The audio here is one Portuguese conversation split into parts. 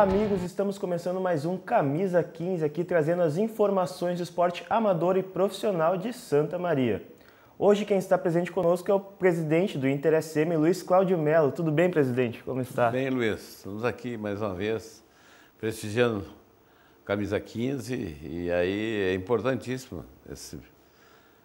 Olá, amigos! Estamos começando mais um Camisa 15 aqui trazendo as informações do esporte amador e profissional de Santa Maria. Hoje quem está presente conosco é o presidente do Inter SM, Luiz Cláudio Melo. Tudo bem, presidente? Como está? Tudo bem, Luiz. Estamos aqui mais uma vez prestigiando Camisa 15 e aí é importantíssimo esse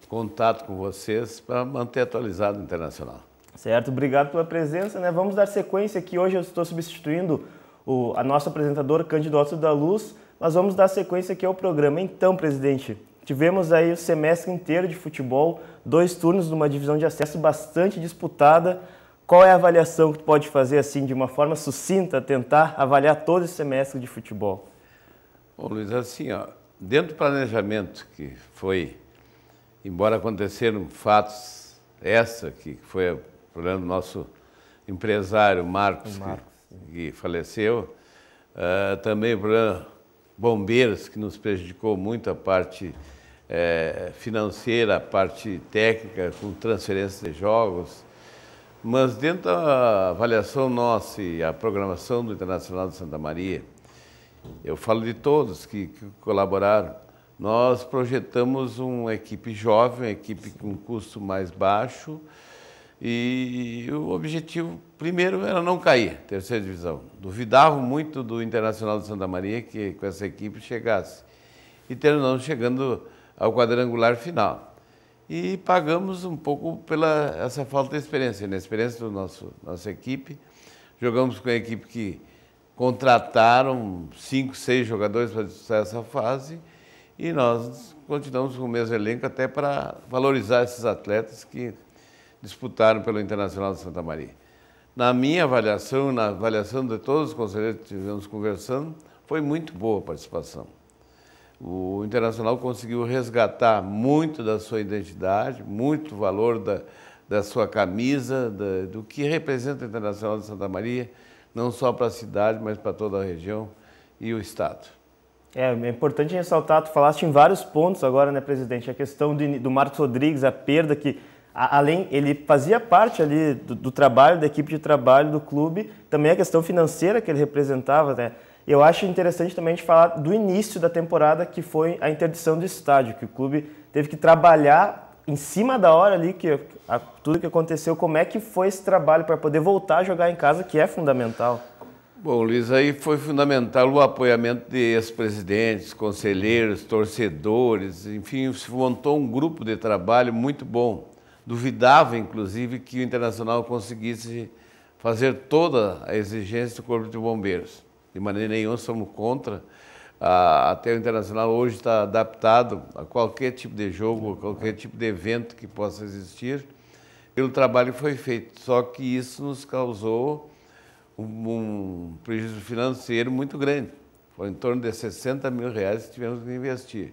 contato com vocês para manter atualizado o internacional. Certo, obrigado pela presença, né? Vamos dar sequência aqui. Hoje eu estou substituindo o, a nossa apresentadora Cândido Otto da Luz. Nós vamos dar sequência aqui ao programa. Então, presidente, tivemos aí o semestre inteiro de futebol, dois turnos numa divisão de acesso bastante disputada. Qual é a avaliação que tu pode fazer assim de uma forma sucinta, tentar avaliar todo esse semestre de futebol? Bom, Luiz, assim, ó, dentro do planejamento que foi, embora aconteceram fatos, essa que foi o problema do nosso empresário Marcos, Marcos que faleceu, uh, também para bombeiros, que nos prejudicou muito a parte eh, financeira, a parte técnica, com transferência de jogos. Mas dentro da avaliação nossa e a programação do Internacional de Santa Maria, eu falo de todos que, que colaboraram, nós projetamos uma equipe jovem, uma equipe com custo mais baixo, e o objetivo Primeiro era não cair, terceira divisão. Duvidavam muito do Internacional de Santa Maria que com essa equipe chegasse. E terminamos chegando ao quadrangular final. E pagamos um pouco pela essa falta de experiência, na né? experiência da nossa equipe. Jogamos com a equipe que contrataram cinco, seis jogadores para disputar essa fase e nós continuamos com o mesmo elenco até para valorizar esses atletas que disputaram pelo Internacional de Santa Maria na minha avaliação, na avaliação de todos os conselheiros que tivemos conversando, foi muito boa a participação. O Internacional conseguiu resgatar muito da sua identidade, muito valor da, da sua camisa, da, do que representa o Internacional de Santa Maria, não só para a cidade, mas para toda a região e o Estado. É, é importante ressaltar, tu falaste em vários pontos agora, né, presidente? A questão de, do Marcos Rodrigues, a perda que além, ele fazia parte ali do, do, trabalho, da equipe de trabalho do clube, também a questão financeira que ele representava, né? Eu acho interessante também a gente falar do início da temporada, que foi a interdição do estádio, que o clube teve que trabalhar em cima da hora ali, que a, tudo que aconteceu, como é que foi esse trabalho para poder voltar a jogar em casa, que é fundamental? Bom, Luiz, aí foi fundamental o apoiamento de ex-presidentes, conselheiros, torcedores, enfim, se montou um grupo de trabalho muito bom duvidava, inclusive, que o Internacional conseguisse fazer toda a exigência do Corpo de Bombeiros. De maneira nenhuma somos contra. Ah, até o Internacional hoje está adaptado a qualquer tipo de jogo, a qualquer tipo de evento que possa existir, pelo trabalho foi feito. Só que isso nos causou um, um prejuízo financeiro muito grande. Foi em torno de 60 mil reais que tivemos que investir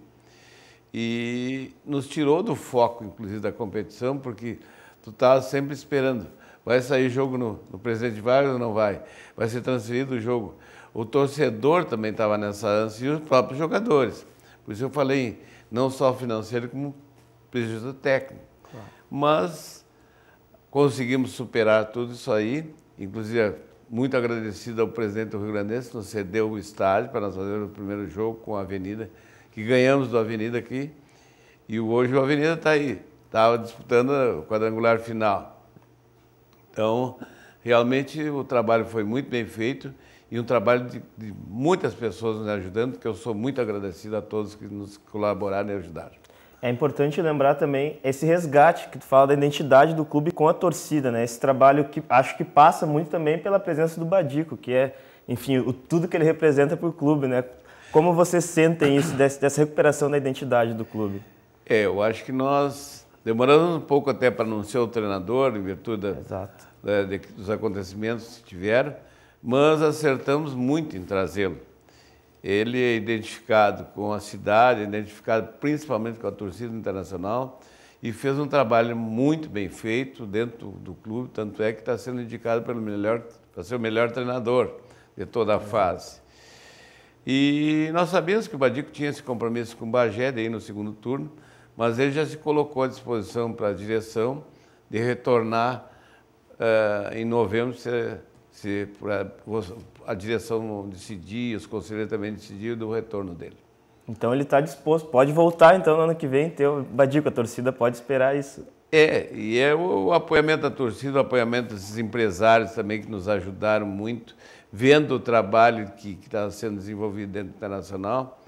e nos tirou do foco, inclusive, da competição, porque tu estava tá sempre esperando. Vai sair jogo no, no Presidente Vargas ou não vai? Vai ser transferido o jogo. O torcedor também estava nessa ânsia e os próprios jogadores. Por isso eu falei não só financeiro como prejuízo técnico. Claro. Mas conseguimos superar tudo isso aí, inclusive muito agradecido ao presidente do Rio Grande, que nos cedeu o estádio para nós fazer o primeiro jogo com a Avenida que ganhamos do Avenida aqui. E hoje o Avenida está aí, estava disputando o quadrangular final. Então, realmente o trabalho foi muito bem feito e um trabalho de, de muitas pessoas nos ajudando, que eu sou muito agradecido a todos que nos colaboraram e ajudaram. É importante lembrar também esse resgate que tu fala da identidade do clube com a torcida, né? Esse trabalho que acho que passa muito também pela presença do Badico, que é, enfim, o, tudo que ele representa para o clube, né? Como vocês sentem isso, dessa recuperação da identidade do clube? É, eu acho que nós demoramos um pouco até para anunciar o treinador, em virtude da, da, dos acontecimentos que tiveram, mas acertamos muito em trazê-lo. Ele é identificado com a cidade, é identificado principalmente com a torcida internacional e fez um trabalho muito bem feito dentro do clube, tanto é que está sendo indicado pelo melhor, para ser o melhor treinador de toda a fase. E nós sabíamos que o Badico tinha esse compromisso com o Bagé, daí no segundo turno, mas ele já se colocou à disposição para a direção de retornar uh, em novembro, se, se pra, a direção decidir, os conselheiros também decidiram do retorno dele. Então ele está disposto, pode voltar então no ano que vem, ter o Badico, a torcida pode esperar isso. É, e é o, o apoiamento da torcida, o apoiamento desses empresários também que nos ajudaram muito vendo o trabalho que está sendo desenvolvido dentro do Internacional.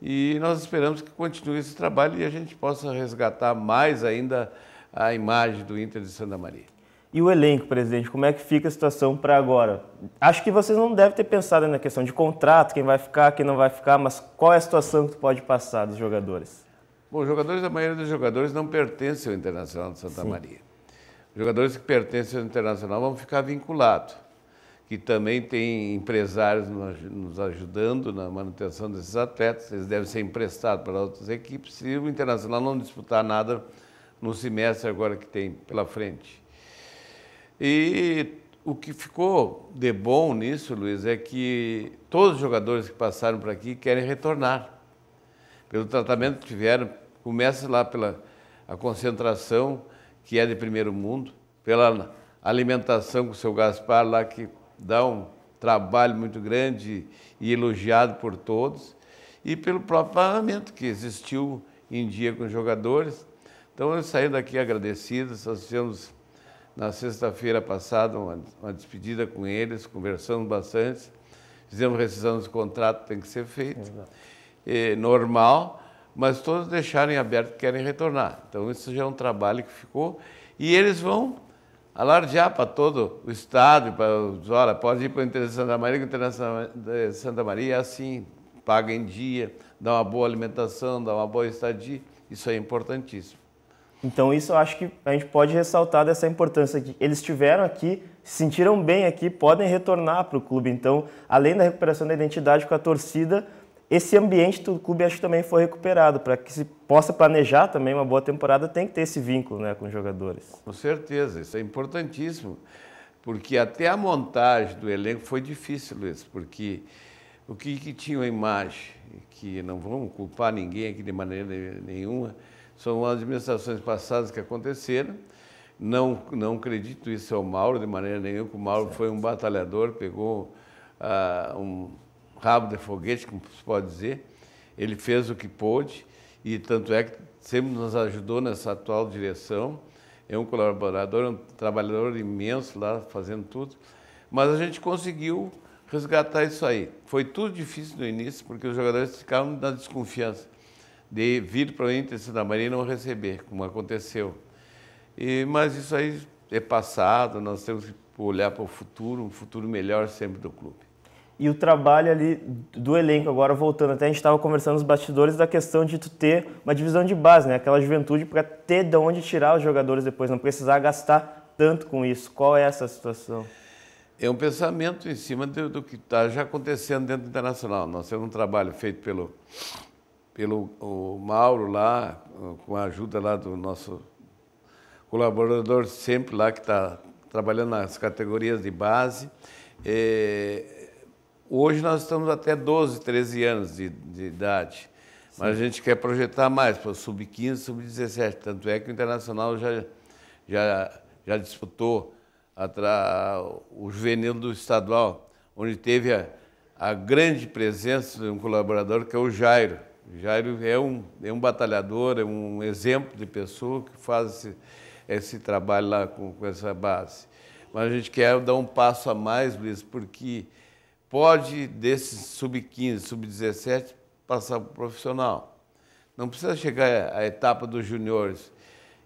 E nós esperamos que continue esse trabalho e a gente possa resgatar mais ainda a imagem do Inter de Santa Maria. E o elenco, presidente, como é que fica a situação para agora? Acho que vocês não devem ter pensado na questão de contrato, quem vai ficar, quem não vai ficar, mas qual é a situação que tu pode passar dos jogadores? Bom, os jogadores, a maioria dos jogadores não pertencem ao Internacional de Santa Sim. Maria. Os jogadores que pertencem ao Internacional vão ficar vinculados que também tem empresários nos ajudando na manutenção desses atletas, eles devem ser emprestados para outras equipes, se o Internacional não disputar nada no semestre agora que tem pela frente. E o que ficou de bom nisso, Luiz, é que todos os jogadores que passaram por aqui querem retornar. Pelo tratamento que tiveram, começa lá pela a concentração, que é de primeiro mundo, pela alimentação com o seu Gaspar lá, que dá um trabalho muito grande e elogiado por todos, e pelo próprio parlamento que existiu em dia com os jogadores. Então eu saí daqui agradecido, nós fizemos na sexta-feira passada uma, uma, despedida com eles, conversamos bastante, fizemos rescisão dos contrato tem que ser feito, é normal, mas todos deixaram em aberto que querem retornar. Então isso já é um trabalho que ficou e eles vão alardear para todo o Estado, para, olha, pode ir para o Interior de Santa Maria, que o Interior de Santa Maria é assim, paga em dia, dá uma boa alimentação, dá uma boa estadia, isso é importantíssimo. Então isso eu acho que a gente pode ressaltar dessa importância que eles tiveram aqui, se sentiram bem aqui, podem retornar para o clube. Então, além da recuperação da identidade com a torcida, esse ambiente do clube acho que também foi recuperado para que se possa planejar também uma boa temporada tem que ter esse vínculo né, com os jogadores. Com certeza, isso é importantíssimo, porque até a montagem do elenco foi difícil, Luiz, porque o que, que tinha a imagem, que não vamos culpar ninguém aqui de maneira nenhuma, são as administrações passadas que aconteceram. Não, não acredito isso ao Mauro de maneira nenhuma, que o Mauro certo. foi um batalhador, pegou ah, um rabo de foguete, como se pode dizer. Ele fez o que pôde e tanto é que sempre nos ajudou nessa atual direção. É um colaborador, é um trabalhador imenso lá fazendo tudo, mas a gente conseguiu resgatar isso aí. Foi tudo difícil no início porque os jogadores ficavam na desconfiança de vir para o Inter da Maria e não receber, como aconteceu. E, mas isso aí é passado, nós temos que olhar para o futuro, um futuro melhor sempre do clube e o trabalho ali do elenco agora voltando até a gente estava conversando nos bastidores da questão de tu ter uma divisão de base, né? Aquela juventude para ter de onde tirar os jogadores depois, não precisar gastar tanto com isso. Qual é essa situação? É um pensamento em cima do, do que está já acontecendo dentro do internacional. Nós temos um trabalho feito pelo pelo o Mauro lá, com a ajuda lá do nosso colaborador sempre lá que está trabalhando nas categorias de base. É, Hoje nós estamos até 12, 13 anos de, de idade, Sim. mas a gente quer projetar mais para sub-15, sub-17. Tanto é que o Internacional já, já, já disputou atra, o juvenil do estadual, onde teve a, a grande presença de um colaborador que é o Jairo. O Jairo é um, é um batalhador, é um exemplo de pessoa que faz esse, esse trabalho lá com, com essa base. Mas a gente quer dar um passo a mais, Luiz, porque pode, desses sub-15, sub-17, passar para o profissional. Não precisa chegar à etapa dos juniores,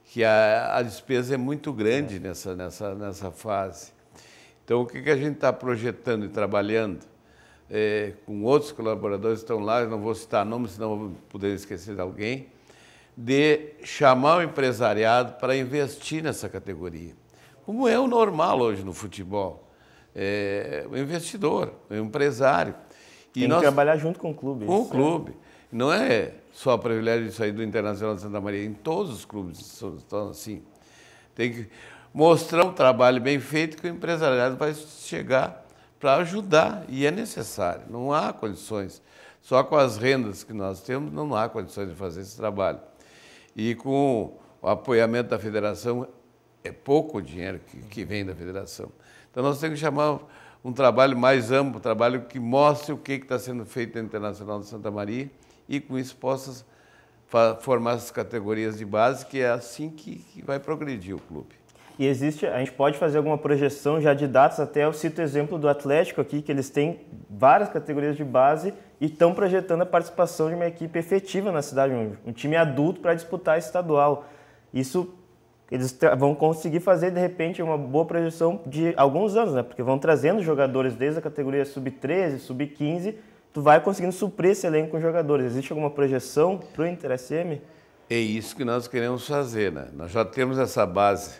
que a, a despesa é muito grande é. Nessa, nessa, nessa fase. Então, o que, que a gente está projetando e trabalhando é, com outros colaboradores que estão lá, não vou citar nomes, senão vou poder esquecer de alguém, de chamar o empresariado para investir nessa categoria, como é o normal hoje no futebol é, o investidor, o empresário. E Tem nós, que trabalhar junto com o clube. Com o é. clube. É. Não é só o privilégio de sair do Internacional de Santa Maria, em todos os clubes estão assim. Tem que mostrar um trabalho bem feito que o empresariado vai chegar para ajudar, e é necessário, não há condições. Só com as rendas que nós temos, não há condições de fazer esse trabalho. E com o apoiamento da federação, é pouco o dinheiro que, que vem da federação. Então nós temos que chamar um trabalho mais amplo, um trabalho que mostre o que está sendo feito na Internacional de Santa Maria e com isso possa formar essas categorias de base, que é assim que vai progredir o clube. E existe, a gente pode fazer alguma projeção já de datas, até eu cito o exemplo do Atlético aqui, que eles têm várias categorias de base e estão projetando a participação de uma equipe efetiva na cidade, um, um time adulto para disputar estadual. Isso eles vão conseguir fazer de repente uma boa projeção de alguns anos, né? Porque vão trazendo jogadores desde a categoria sub-13, sub-15, tu vai conseguindo suprir esse elenco com jogadores. Existe alguma projeção para o Inter SM? É isso que nós queremos fazer, né? Nós já temos essa base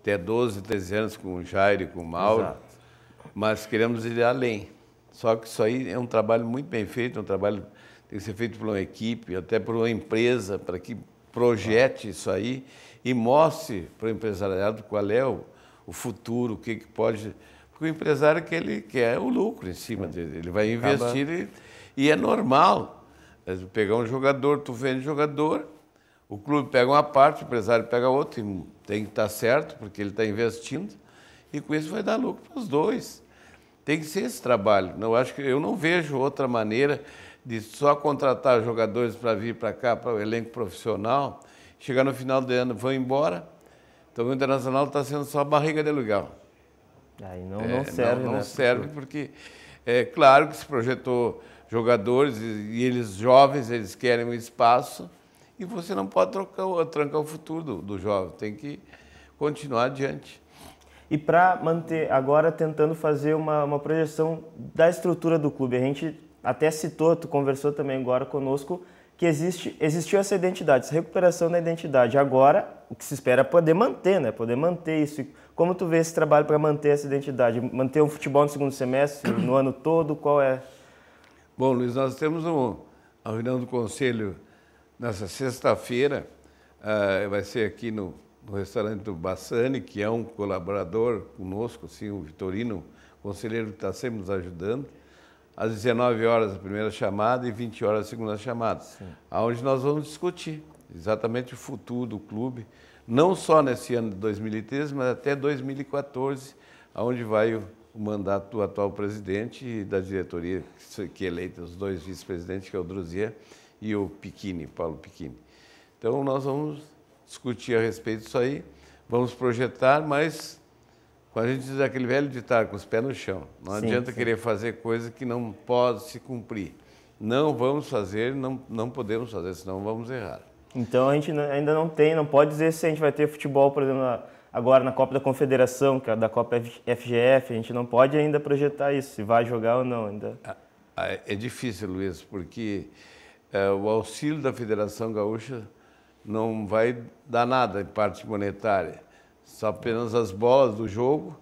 até 12, 13 anos com o Jair e com o Mauro, Exato. mas queremos ir além. Só que isso aí é um trabalho muito bem feito, é um trabalho que tem que ser feito por uma equipe, até por uma empresa, para que projete isso aí e mostre para o empresariado qual é o, o futuro, o que, que pode. Porque o empresário é que ele quer o lucro em cima dele, ele vai investir e, e, é normal. É pegar um jogador, tu vende jogador, o clube pega uma parte, o empresário pega outra, e tem que estar tá certo, porque ele está investindo, e com isso vai dar lucro para os dois. Tem que ser esse trabalho. Não, acho que eu não vejo outra maneira de só contratar jogadores para vir para cá, para o elenco profissional chegar no final do ano, vão embora. Então o internacional está sendo só barriga de aluguel. Aí não, é, não serve, não, não né? serve porque é claro que se projetou jogadores e, e, eles jovens, eles querem um espaço e você não pode trocar, trancar o futuro do, do jovem, tem que continuar adiante. E para manter, agora tentando fazer uma, uma projeção da estrutura do clube, a gente até citou, tu conversou também agora conosco, que existe, existiu essa identidade, essa recuperação da identidade. Agora, o que se espera é poder manter, né? Poder manter isso. Como tu vê esse trabalho para manter essa identidade? Manter um futebol no segundo semestre, no ano todo, qual é? Bom, Luiz, nós temos um, a reunião do Conselho nessa sexta-feira. Uh, vai ser aqui no, no restaurante do Bassani, que é um colaborador conosco, assim, o Vitorino, conselheiro que está sempre nos ajudando às 19 horas a primeira chamada e 20 horas a segunda chamada, aonde onde nós vamos discutir exatamente o futuro do clube, não só nesse ano de 2013, mas até 2014, aonde vai o, o mandato do atual presidente e da diretoria que eleita os dois vice-presidentes, que é o Druzia e o Piquini, Paulo Piquini. Então nós vamos discutir a respeito disso aí, vamos projetar, mas quando a gente diz aquele velho ditado, com os pés no chão, não sim, adianta sim. querer fazer coisa que não pode se cumprir. Não vamos fazer, não, não podemos fazer, senão vamos errar. Então a gente ainda não tem, não pode dizer se a gente vai ter futebol, por exemplo, agora na Copa da Confederação, que é da Copa FGF, a gente não pode ainda projetar isso, se vai jogar ou não ainda. Ah, ah, é, é difícil, Luiz, porque é, o auxílio da Federação Gaúcha não vai dar nada em parte monetária. Só apenas as bolas do jogo.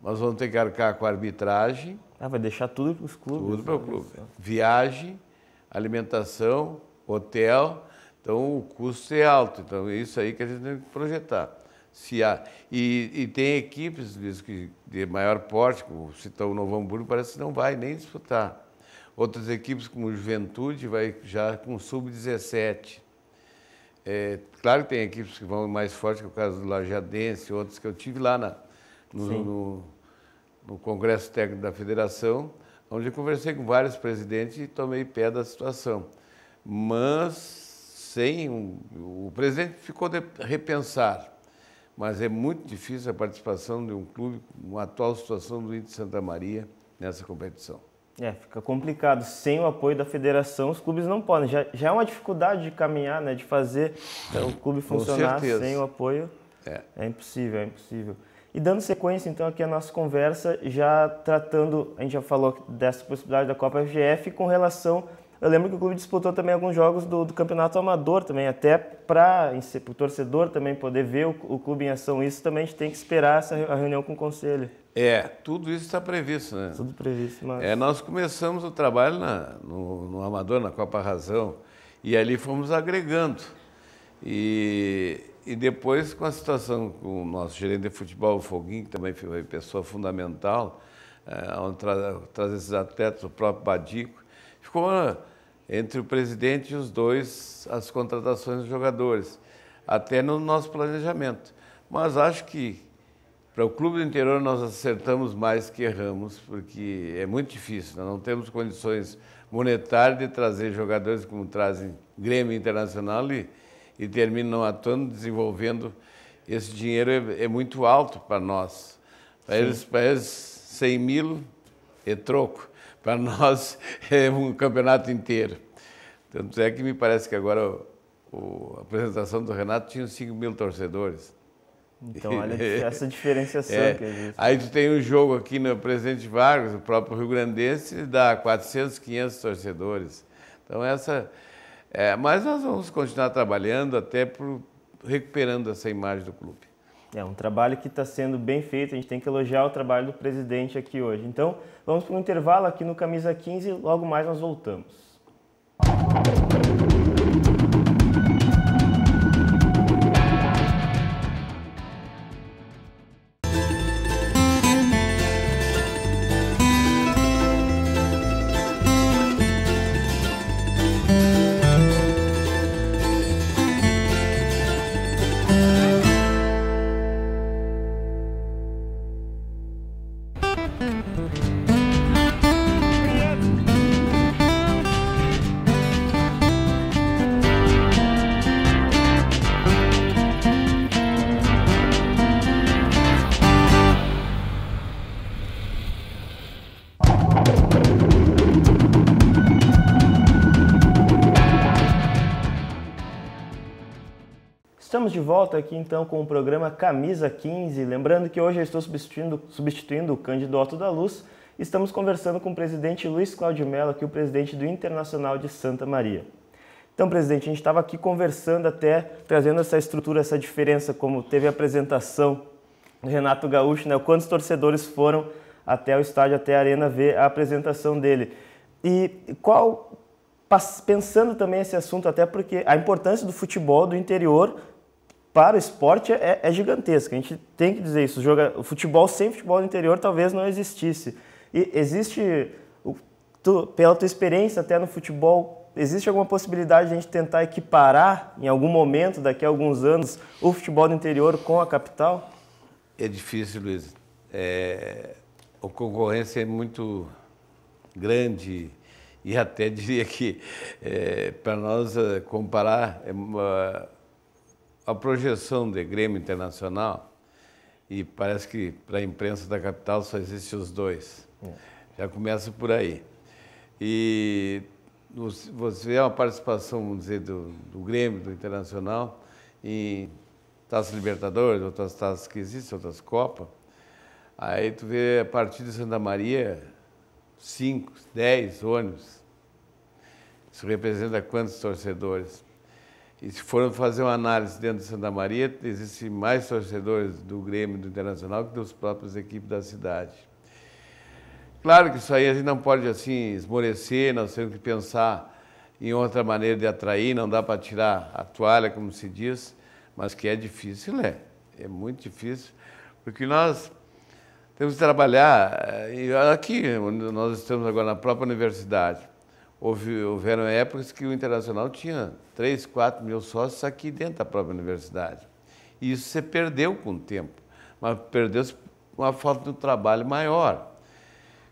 mas vamos ter que arcar com a arbitragem. Ah, vai deixar tudo para os clubes. Tudo para o né? clube. Viagem, alimentação, hotel. Então o custo é alto. Então é isso aí que a gente tem que projetar. Se há, e, e tem equipes que de maior porte, como citou tá o Novo Hamburgo, parece que não vai nem disputar. Outras equipes como Juventude vai já com sub-17. É, claro que tem equipes que vão mais forte, que é o caso do Lajadense, outros que eu tive lá na, no, no, no, Congresso Técnico da Federação, onde eu conversei com vários presidentes e tomei pé da situação. Mas sem um, o presidente ficou de repensar, mas é muito difícil a participação de um clube com a atual situação do Inter Santa Maria nessa competição. É, fica complicado. Sem o apoio da federação, os clubes não podem. Já, já é uma dificuldade de caminhar, né? De fazer é, o clube funcionar sem o apoio. É. é impossível, é impossível. E dando sequência, então, aqui a nossa conversa, já tratando, a gente já falou dessa possibilidade da Copa FGF com relação. Eu lembro que o clube disputou também alguns jogos do, do campeonato amador também, até para o torcedor também poder ver o, o, clube em ação. Isso também a gente tem que esperar essa a reunião com o conselho. É, tudo isso está previsto, né? Tudo previsto, mas... É, nós começamos o trabalho na, no, no Amador, na Copa Razão, e ali fomos agregando. E, e depois, com a situação com o nosso gerente de futebol, o Foguinho, que também foi pessoa fundamental, é, tra trazer esses atletas, o próprio Badico, ficou ah, entre o presidente e os dois as contratações dos jogadores, até no nosso planejamento. Mas acho que para o clube do interior nós acertamos mais que erramos, porque é muito difícil, nós não temos condições monetárias de trazer jogadores como trazem Grêmio Internacional e, e terminam não atuando, desenvolvendo. Esse dinheiro é, é muito alto para nós. Para eles, para eles, 100 mil é troco. Para nós, é um campeonato inteiro. Tanto é que me parece que agora o, o, a apresentação do Renato tinha 5 mil torcedores. Então, olha essa diferenciação é. que tem. Aí tu tem um jogo aqui no Presidente Vargas, o próprio Rio Grandense, dá 400, 500 torcedores. Então, essa... É, mas nós vamos continuar trabalhando até por, recuperando essa imagem do clube. É um trabalho que está sendo bem feito, a gente tem que elogiar o trabalho do presidente aqui hoje. Então, vamos para um intervalo aqui no Camisa 15, logo mais nós voltamos. volta aqui então com o programa Camisa 15. Lembrando que hoje eu estou substituindo, substituindo o Cândido Otto da Luz. Estamos conversando com o presidente Luiz Cláudio Mello, que é o presidente do Internacional de Santa Maria. Então, presidente, a gente estava aqui conversando até, trazendo essa estrutura, essa diferença, como teve a apresentação do Renato Gaúcho, né? Quantos torcedores foram até o estádio, até a arena, ver a apresentação dele. E qual, pensando também esse assunto, até porque a importância do futebol do interior para o esporte é, é gigantesca. A gente tem que dizer isso. Joga, o futebol sem futebol do interior talvez não existisse. E existe, tu, pela tua experiência até no futebol, existe alguma possibilidade de a gente tentar equiparar em algum momento, daqui a alguns anos, o futebol do interior com a capital? É difícil, Luiz. É, a concorrência é muito grande e até diria que é, para nós é, comparar é uma, a projeção de Grêmio Internacional, e parece que para a imprensa da capital só existem os dois. É. Já começa por aí. E você vê uma participação, vamos dizer, do, do Grêmio, do Internacional, em Taça Libertadores, outras taças que existem, outras Copas. Aí tu vê a partir de Santa Maria, cinco dez ônibus. Isso representa quantos torcedores? E se foram fazer uma análise dentro de Santa Maria, existem mais torcedores do Grêmio do Internacional que das próprias equipes da cidade. Claro que isso aí a gente não pode assim esmorecer, nós temos que pensar em outra maneira de atrair, não dá para tirar a toalha, como se diz, mas que é difícil, é. É muito difícil, porque nós temos que trabalhar, eh, aqui nós estamos agora na própria universidade, houve, houveram épocas que o Internacional tinha 3, 4 mil sócios aqui dentro da própria universidade. E isso se perdeu com o tempo, mas perdeu-se uma falta de um trabalho maior.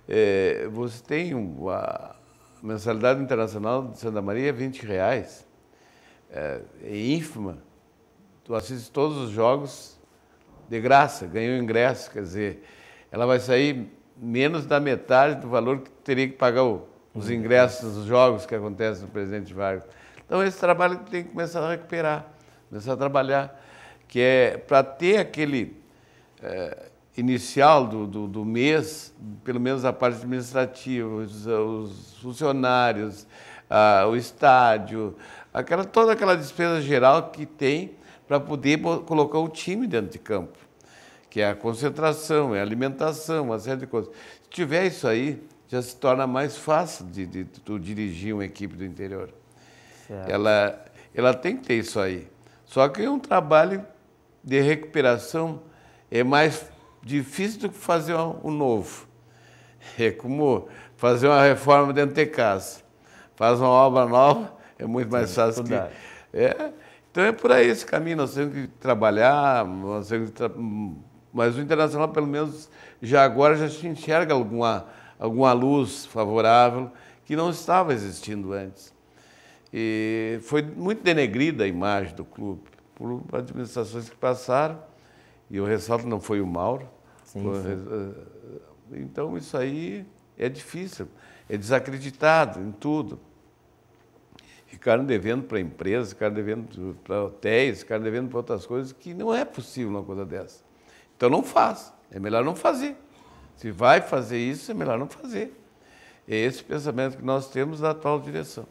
É, você tem uma a mensalidade internacional de Santa Maria é 20 reais, é, é ínfima. Tu assiste todos os jogos de graça, ganhou ingresso, quer dizer, ela vai sair menos da metade do valor que teria que pagar o os ingressos dos jogos que acontecem no Presidente Vargas. Então, esse trabalho tem que começar a recuperar, começar a trabalhar, que é para ter aquele é, inicial do, do, do, mês, pelo menos a parte administrativa, os, os funcionários, a, o estádio, aquela, toda aquela despesa geral que tem para poder colocar o time dentro de campo, que é a concentração, é a alimentação, uma série de coisas. Se tiver isso aí, já se torna mais fácil de, de, de dirigir uma equipe do interior. Certo. Ela, ela tem que ter isso aí. Só que um trabalho de recuperação é mais difícil do que fazer um novo. É como fazer uma reforma dentro de casa. Faz uma obra nova, é muito mais Sim, fácil que. É, então é por aí esse caminho, nós temos que trabalhar, nós temos que tra... mas o internacional, pelo menos, já agora já se enxerga alguma alguma luz favorável que não estava existindo antes. E foi muito denegrida a imagem do clube por administrações que passaram, e eu ressalto não foi o Mauro. Sim, foi, sim. Eh, eh, então isso aí é difícil, é desacreditado em tudo. Ficaram devendo para empresas, ficaram devendo para hotéis, ficaram devendo para outras coisas, que não é possível uma coisa dessa. Então não faz, é melhor não fazer. Se vai fazer isso, é melhor não fazer. É esse pensamento que nós temos na atual direção.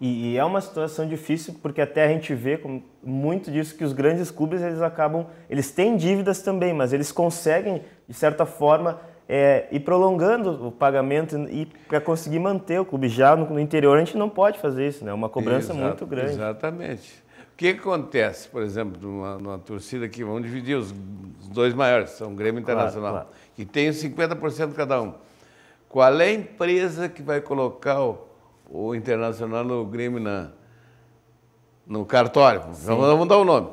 E, e, é uma situação difícil porque até a gente vê como, muito disso que os grandes clubes eles acabam, eles têm dívidas também, mas eles conseguem de certa forma é, ir prolongando o pagamento e para conseguir manter o clube. Já no, no, interior a gente não pode fazer isso, né? É uma cobrança Exato, muito grande. Exatamente. O que acontece, por exemplo, numa, numa torcida que vão dividir os, os, dois maiores, são o Grêmio Internacional. Claro, claro e tenha 50% cada um. Qual é a empresa que vai colocar o, o Internacional do Grêmio na, no cartório? Vamos, dar o um nome.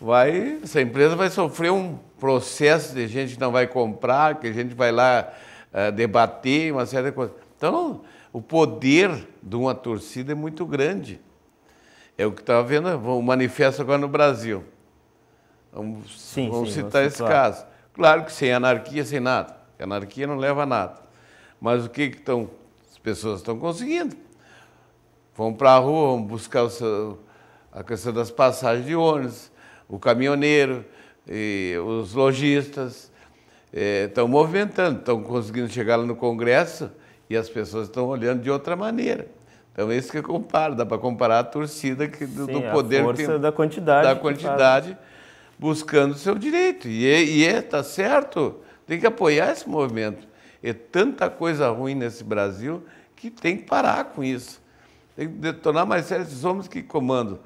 Vai, essa empresa vai sofrer um processo de gente que não vai comprar, que a gente vai lá uh, debater, uma série de coisas. Então, o poder de uma torcida é muito grande. É o que estava vendo, o manifesto agora no Brasil. Vamos, sim, vamos sim, citar esse caso. Claro que sem anarquia, sem nada. Anarquia não leva a nada. Mas o que, que estão, as pessoas estão conseguindo? Vão para a rua, vão buscar seu, a questão das passagens de ônibus, o caminhoneiro, os lojistas. Estão eh, é, movimentando, estão conseguindo chegar lá no Congresso e as pessoas estão olhando de outra maneira. Então, é isso que eu comparo. Dá para comparar a torcida que, do, Sim, do poder... a força que, da quantidade. Da quantidade. Que buscando o seu direito. E, é, e é, tá certo, tem que apoiar esse movimento. É tanta coisa ruim nesse Brasil que tem que parar com isso. Tem que tornar mais sérios esses homens que comandam.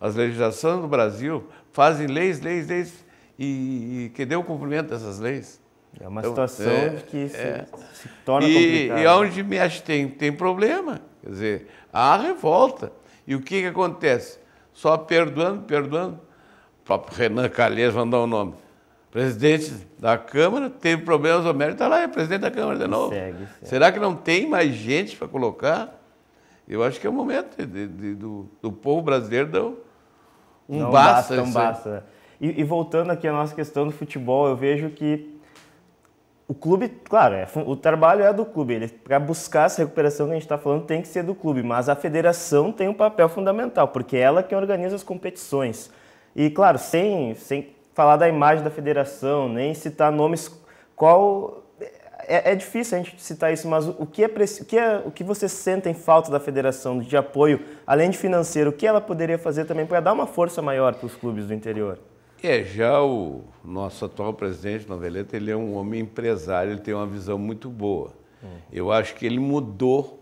As legislações do Brasil fazem leis, leis, leis, e, e que dê o cumprimento dessas leis. É uma então, situação é, que se, é, se torna e, complicada. E onde mexe tem, tem problema. Quer dizer, há revolta. E o que, que acontece? Só perdoando, perdoando próprio Renan Calheiros mandou o um nome. Presidente da Câmara teve problemas, o Mérito está lá, é presidente da Câmara de novo. Segue, segue. Será que não tem mais gente para colocar? Eu acho que é o momento de, de, do, do, povo brasileiro dar um não basta. um basta. E, e, voltando aqui à nossa questão do futebol, eu vejo que o clube, claro, é, o trabalho é do clube. Para buscar essa recuperação que a gente está falando, tem que ser do clube. Mas a federação tem um papel fundamental, porque é ela que organiza as competições. E claro, sem, sem falar da imagem da federação, nem citar nomes, qual. É, é difícil a gente citar isso, mas o que, é, o, que é, o que você sente em falta da federação de apoio, além de financeiro, o que ela poderia fazer também para dar uma força maior para os clubes do interior? É, já o nosso atual presidente Noveleta, ele é um homem empresário, ele tem uma visão muito boa. Uhum. Eu acho que ele mudou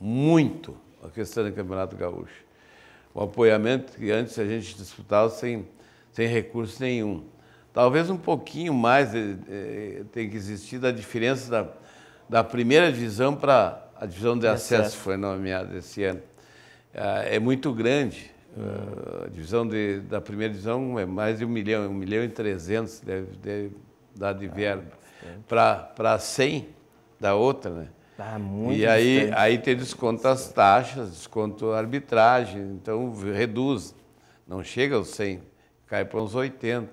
muito a questão do Campeonato Gaúcho o apoiamento que antes a gente disputava sem, sem recurso nenhum. Talvez um pouquinho mais eh, eh, tem que existir da diferença da, da primeira divisão para a divisão de é acesso, certo. foi nomeada esse ano. Ah, é muito grande. Ah, a divisão de, da primeira divisão é mais de um milhão, um milhão e trezentos deve, deve dar de verba. para 100 da outra, né? Ah, muito e aí, aí tem desconto das taxas, desconto arbitragem, então reduz. Não chega aos 100, cai para uns 80.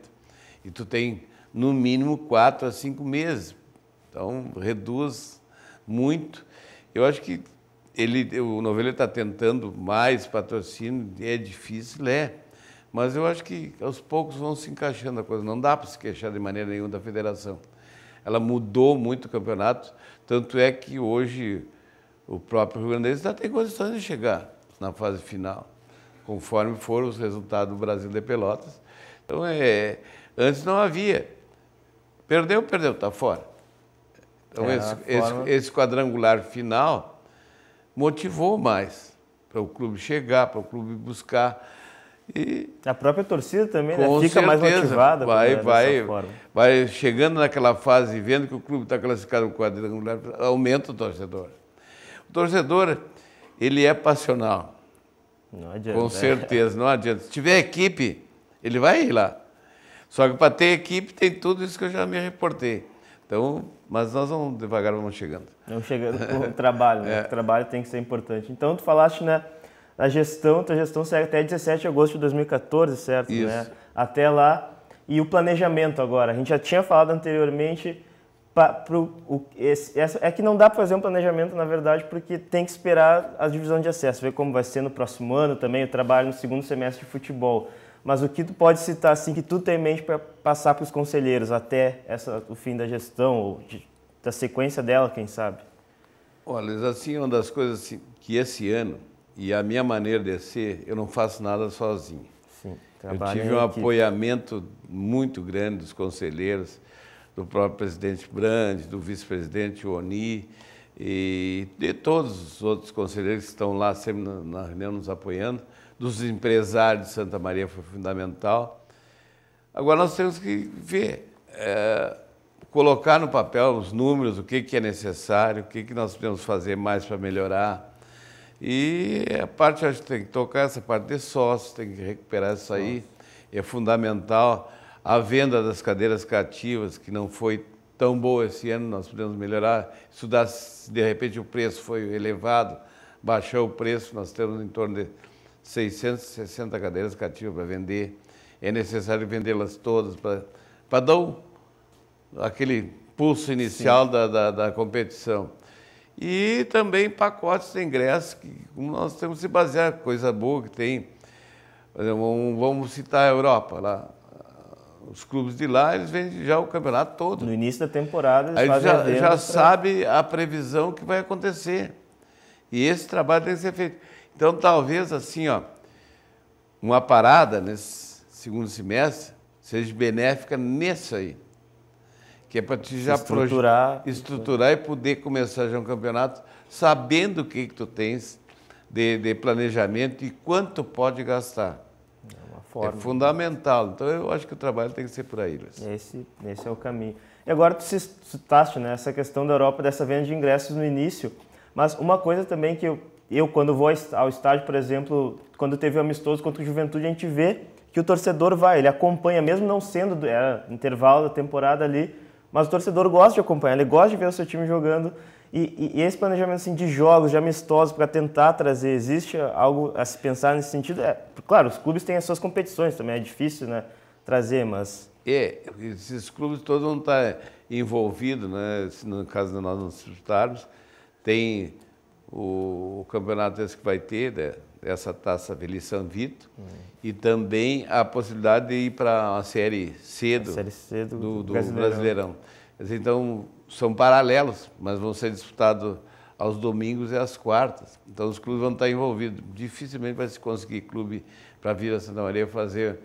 E tu tem no mínimo 4 a 5 meses. Então reduz muito. Eu acho que ele, o novelo está tentando mais patrocínio, é difícil, é. Mas eu acho que aos poucos vão se encaixando a coisa. Não dá para se queixar de maneira nenhuma da federação ela mudou muito o campeonato, tanto é que hoje o próprio Rio Grande do Sul tem condições de chegar na fase final, conforme foram os resultados do Brasil de Pelotas. Então, é, antes não havia. Perdeu, perdeu, está fora. Então, é, esse, forma... esse, esse quadrangular final motivou mais para o clube chegar, para o clube buscar. E a própria torcida também né? fica certeza. mais motivada. Vai, é vai, vai chegando naquela fase, vendo que o clube está classificado no quadrangular, aumenta o torcedor. O torcedor, ele é passional. Não adianta. Com certeza, não adianta. Se tiver equipe, ele vai ir lá. Só que para ter equipe tem tudo isso que eu já me reportei. Então, mas nós vamos devagar, vamos chegando. Vamos chegando com o trabalho, né? É. O trabalho tem que ser importante. Então, tu falaste, né? a gestão, tua gestão segue até 17 de agosto de 2014, certo? Né? Isso. Né? Até lá. E o planejamento agora? A gente já tinha falado anteriormente. Pra, pro, o, esse, essa, é que não dá para fazer um planejamento, na verdade, porque tem que esperar a divisão de acesso, ver como vai ser no próximo ano também, o trabalho no segundo semestre de futebol. Mas o que tu pode citar, assim, que tu tem em mente para passar para os conselheiros até essa, o fim da gestão, ou de, da sequência dela, quem sabe? Olha, assim, uma das coisas assim, que esse ano e a minha maneira de ser, eu não faço nada sozinho. Sim, eu tive um apoiamento muito grande dos conselheiros, do próprio presidente Brand, do vice-presidente Oni e de todos os outros conselheiros que estão lá sempre na reunião nos apoiando, dos empresários de Santa Maria foi fundamental. Agora nós temos que ver, é, colocar no papel os números, o que, que é necessário, o que, que nós podemos fazer mais para melhorar e a parte a gente tem que tocar, essa parte de sócios, tem que recuperar isso aí. Nossa. É fundamental. A venda das cadeiras cativas, que não foi tão boa esse ano, nós podemos melhorar. Estudar se de repente o preço foi elevado, baixou o preço, nós temos em torno de 660 cadeiras cativas para vender. É necessário vendê-las todas para, para dar um, aquele pulso inicial da, da, da competição. E também pacotes de ingressos, que nós temos que se basear, coisa boa que tem. vamos citar a Europa lá. Os clubes de lá, eles vendem já o campeonato todo. No início da temporada, eles Aí fazem já, já pra... sabe a previsão que vai acontecer. E esse trabalho tem que ser feito. Então, talvez assim, ó, uma parada nesse segundo semestre seja benéfica nisso aí que é para te já estruturar, estruturar e poder começar já um campeonato sabendo o que, que tu tens de, de planejamento e quanto pode gastar. É uma é fundamental. Então eu acho que o trabalho tem que ser por aí, Luiz. Esse, esse é o caminho. E agora tu citaste né, essa questão da Europa, dessa venda de ingressos no início, mas uma coisa também que eu, eu quando vou ao estádio, por exemplo, quando teve o amistoso contra o Juventude, a gente vê que o torcedor vai, ele acompanha, mesmo não sendo, era é, intervalo da temporada ali, mas o torcedor gosta de acompanhar, ele gosta de ver o seu time jogando. E, e, e esse planejamento assim, de jogos, de amistosos, para tentar trazer, existe algo a se pensar nesse sentido? É, claro, os clubes têm as suas competições também, é difícil né, trazer, mas. É, esses clubes todos vão estar envolvidos, né? Se no caso de nós não disputarmos, tem o, o campeonato esse que vai ter, né? essa taça Veli Vito e também a possibilidade de ir para a série C do, do, do, do Brasileirão. Brasileirão. Então, são paralelos, mas vão ser disputados aos domingos e às quartas. Então, os clubes vão estar envolvidos. Dificilmente vai se conseguir clube para vir a Santa Maria fazer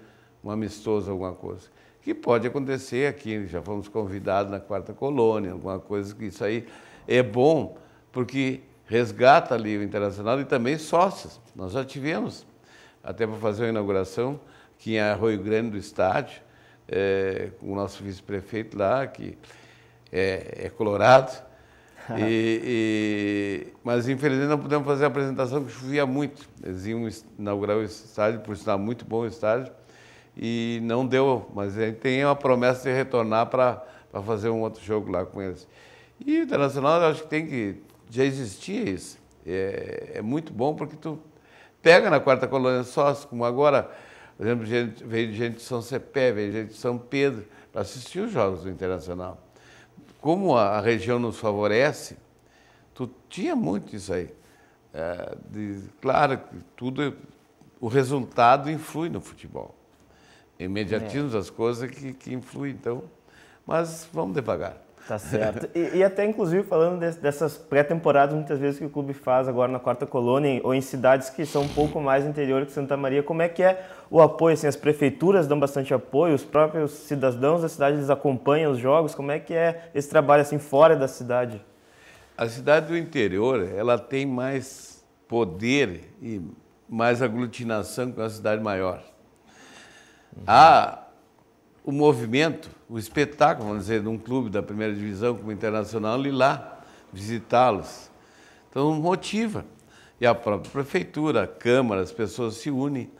um amistoso, alguma coisa. Que pode acontecer aqui, já fomos convidados na Quarta Colônia, alguma coisa que isso aí é bom, porque resgata ali o internacional e também sócios. Nós já tivemos, até para fazer a inauguração, que em Arroio Grande do estádio, é, com o nosso vice-prefeito lá, que é, é colorado. e, e, mas infelizmente não pudemos fazer a apresentação porque chovia muito. Eles iam inaugurar o estádio, por sinal, muito bom o estádio, e não deu. Mas a gente tem uma promessa de retornar para fazer um outro jogo lá com eles. E o Internacional, acho que tem que já existia isso. É, é muito bom porque tu pega na quarta colônia só, como agora, por exemplo, gente, veio gente de São Cepé, veio gente de São Pedro para assistir os Jogos do Internacional. Como a, a região nos favorece, tu tinha muito isso aí. É, de, claro que tudo, o resultado influi no futebol. Imediatismo é. das coisas que, que influi, então. Mas vamos devagar. Tá certo. E, e até, inclusive, falando de, dessas pré-temporadas, muitas vezes que o clube faz agora na quarta colônia, ou em cidades que são um pouco mais interior que Santa Maria, como é que é o apoio? Assim, as prefeituras dão bastante apoio, os próprios cidadãos da cidade eles acompanham os jogos, como é que é esse trabalho assim fora da cidade? A cidade do interior, ela tem mais poder e mais aglutinação que uma cidade maior. Uhum. Há o movimento o espetáculo, vamos dizer, de um clube da primeira divisão como internacional ir lá visitá-los. Então motiva. E a própria prefeitura, a Câmara, as pessoas se unem.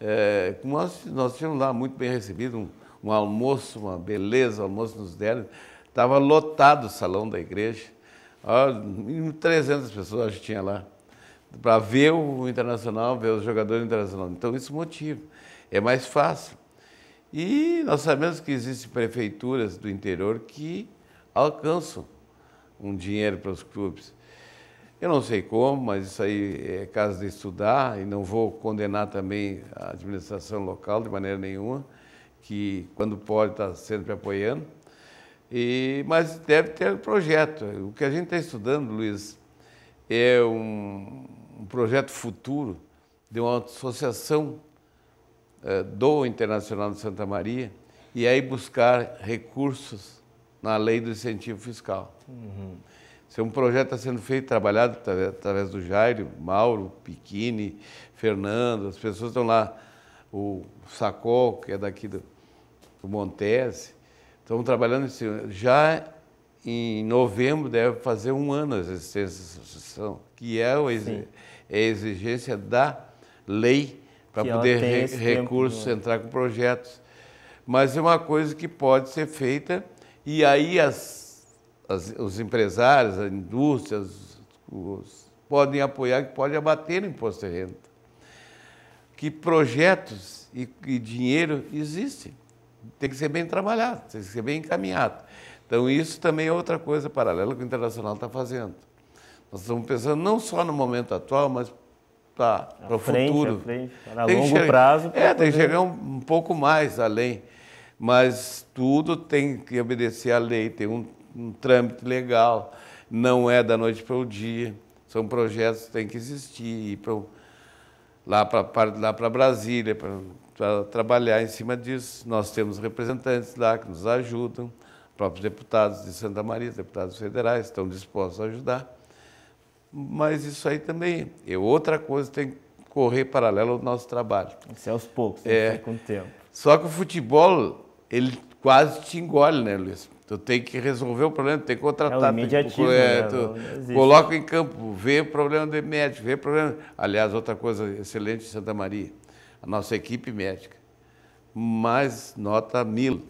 É, nós, nós tínhamos lá muito bem recebido um, um almoço, uma beleza, um almoço nos deram. Estava lotado o salão da igreja. 300 pessoas acho que tinha lá. Para ver o internacional, ver os jogadores internacionais. Então isso motiva. É mais fácil. E nós sabemos que existem prefeituras do interior que alcançam um dinheiro para os clubes. Eu não sei como, mas isso aí é caso de estudar e não vou condenar também a administração local de maneira nenhuma, que quando pode está sempre apoiando. E, mas deve ter projeto. O que a gente está estudando, Luiz, é um, um projeto futuro de uma associação eh, do Internacional de Santa Maria e aí buscar recursos na lei do incentivo fiscal. Uhum. Esse é um projeto está sendo feito, trabalhado através do Jairo, Mauro, Piquini, Fernando, as pessoas estão lá, o Sacol, que é daqui do, do Montese, estão trabalhando isso. já em novembro deve fazer um ano a existência dessa associação, que é, é a exigência da lei para poder re recursos, tempo. entrar com projetos. Mas é uma coisa que pode ser feita e aí as, as, os empresários, as indústrias, os, podem apoiar, que podem abater o imposto de renda. Que projetos e, e dinheiro existem. Tem que ser bem trabalhado, tem que ser bem encaminhado. Então, isso também é outra coisa paralela que o Internacional está fazendo. Nós estamos pensando não só no momento atual, mas para o futuro. para tem longo prazo. É, poder... tem que chegar um, um, pouco mais além. Mas tudo tem que obedecer à lei, tem um, um trâmite legal, não é da noite para o dia. São projetos que têm que existir, ir pra, lá para lá Brasília, para trabalhar em cima disso. Nós temos representantes lá que nos ajudam, próprios deputados de Santa Maria, deputados federais, estão dispostos a ajudar. Mas isso aí também é outra coisa tem que correr paralelo ao nosso trabalho. Isso é aos poucos, é, com o tempo. Só que o futebol, ele quase te engole, né, Luiz? Tu tem que resolver o problema, tem que contratar. É o imediatismo, é, né? tu, né? coloca em campo, vê o problema do médico, vê o problema. Aliás, outra coisa excelente de Santa Maria, a nossa equipe médica. Mas nota mil.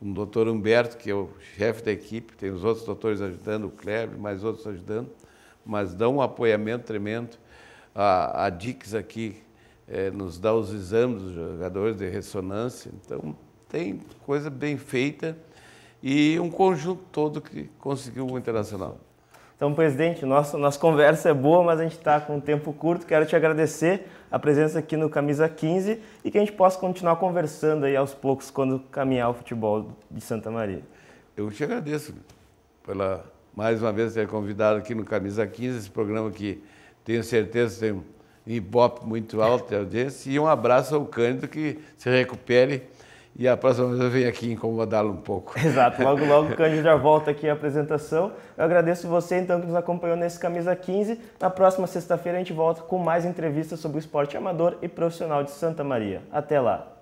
O doutor Humberto, que é o chefe da equipe, tem os outros doutores ajudando, o Kleber, mais outros ajudando mas dão um apoiamento tremendo. A, a Dix aqui é, nos dá os exames dos jogadores de ressonância, então tem coisa bem feita e um conjunto todo que conseguiu o Internacional. Então, presidente, nossa nossa conversa é boa, mas a gente está com um tempo curto. Quero te agradecer a presença aqui no Camisa 15 e que a gente possa continuar conversando aí aos poucos quando caminhar o futebol de Santa Maria. Eu te agradeço pela mais uma vez ter convidado aqui no Camisa 15, esse programa que tenho certeza tem um ibope muito alto é de audiência. E um abraço ao Cândido, que se recupere. E a próxima vez eu venho aqui incomodá-lo um pouco. Exato, logo logo o Cândido já volta aqui à apresentação. Eu agradeço você então que nos acompanhou nesse Camisa 15. Na próxima sexta-feira a gente volta com mais entrevistas sobre o esporte amador e profissional de Santa Maria. Até lá!